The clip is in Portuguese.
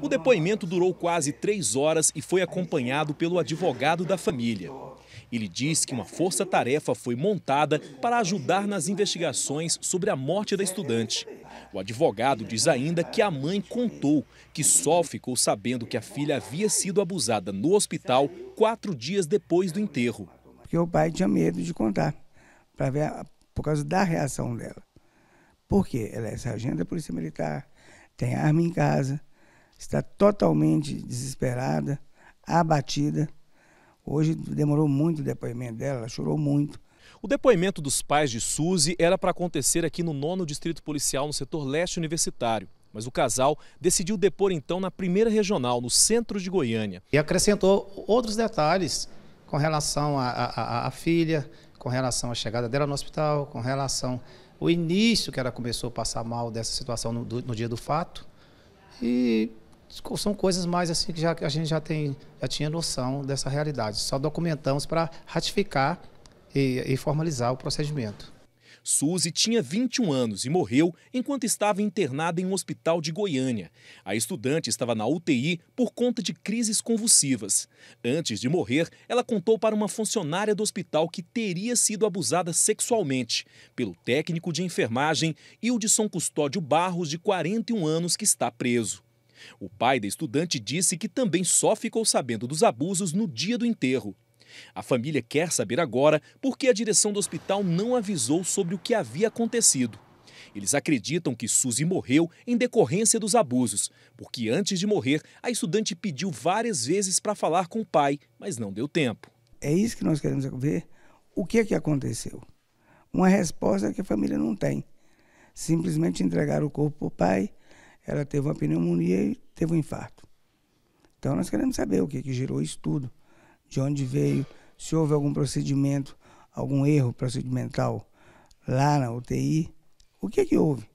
O depoimento durou quase três horas e foi acompanhado pelo advogado da família. Ele diz que uma força-tarefa foi montada para ajudar nas investigações sobre a morte da estudante. O advogado diz ainda que a mãe contou que só ficou sabendo que a filha havia sido abusada no hospital quatro dias depois do enterro. Porque o pai tinha medo de contar, para ver por causa da reação dela. Porque ela é sargento da Polícia Militar, tem arma em casa, está totalmente desesperada, abatida. Hoje demorou muito o depoimento dela, ela chorou muito. O depoimento dos pais de Suzy era para acontecer aqui no nono distrito policial, no setor leste universitário. Mas o casal decidiu depor então na primeira regional, no centro de Goiânia. E acrescentou outros detalhes com relação à filha, com relação à chegada dela no hospital, com relação ao início que ela começou a passar mal dessa situação no, do, no dia do fato. E são coisas mais assim que, já, que a gente já, tem, já tinha noção dessa realidade. Só documentamos para ratificar e, e formalizar o procedimento. Suzy tinha 21 anos e morreu enquanto estava internada em um hospital de Goiânia. A estudante estava na UTI por conta de crises convulsivas. Antes de morrer, ela contou para uma funcionária do hospital que teria sido abusada sexualmente pelo técnico de enfermagem Hildson Custódio Barros, de 41 anos, que está preso. O pai da estudante disse que também só ficou sabendo dos abusos no dia do enterro. A família quer saber agora por que a direção do hospital não avisou sobre o que havia acontecido. Eles acreditam que Suzy morreu em decorrência dos abusos, porque antes de morrer, a estudante pediu várias vezes para falar com o pai, mas não deu tempo. É isso que nós queremos ver. O que é que aconteceu? Uma resposta que a família não tem. Simplesmente entregar o corpo para o pai ela teve uma pneumonia e teve um infarto. Então nós queremos saber o que, que gerou isso tudo, de onde veio, se houve algum procedimento, algum erro procedimental lá na UTI, o que, que houve?